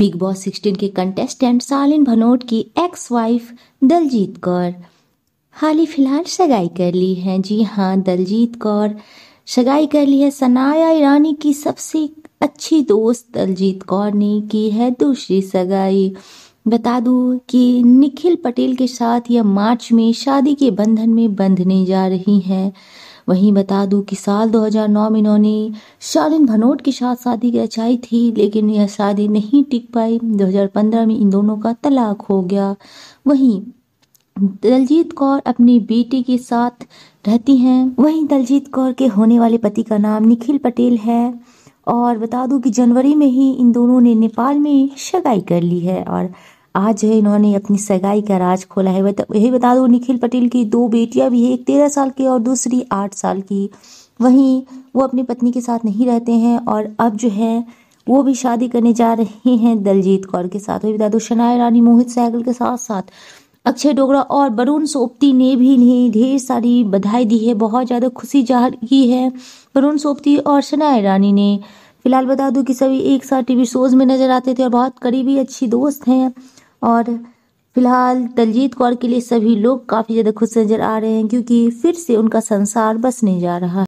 big boss 16 के contestant Shalin Bhanot की ex wife Daljeet Kaur हाल ही फिलहाल सगाई कर ली है जी हाँ दलजीत कौर सगाई कर ली है सनाया ईरानी की सबसे अच्छी दोस्त दलजीत कौर ने की है दूसरी सगाई बता दूं कि निखिल पटेल के साथ यह मार्च में शादी के बंधन में बंधने जा रही हैं वहीं बता दूं कि साल 2009 में इन्होंने शालिन भनोट के साथ शादी रचाई थी लेकिन यह शादी नहीं टिक पाई 2015 में इन दोनों का तलाक हो गया वहीं दलजीत कौर अपनी बेटी के साथ रहती हैं वहीं दलजीत कौर के होने वाले पति का नाम निखिल पटेल है और बता दूं कि जनवरी में ही इन दोनों ने नेपाल में शगाई कर ली है और आज जो है इन्होंने अपनी सगाई का राज खोला है यही बता दो निखिल पटेल की दो बेटियां भी है एक तेरह साल की और दूसरी आठ साल की वहीं वो अपनी पत्नी के साथ नहीं रहते हैं और अब जो है वो भी शादी करने जा रहे हैं दलजीत कौर के साथ वही बता दो शनाय रानी मोहित सहगल के साथ साथ अक्षय डोगरा और वरुण सोपती ने भी इन्हें ढेर सारी बधाई दी है बहुत ज़्यादा खुशी जाहिर की है वरुण सोपती और शनाय रानी ने फिलहाल बता दूं कि सभी एक साथ टीवी शोज में नजर आते थे और बहुत करीबी अच्छी दोस्त हैं और फिलहाल दलजीत कौर के लिए सभी लोग काफ़ी ज़्यादा खुश नज़र आ रहे हैं क्योंकि फिर से उनका संसार बसने जा रहा है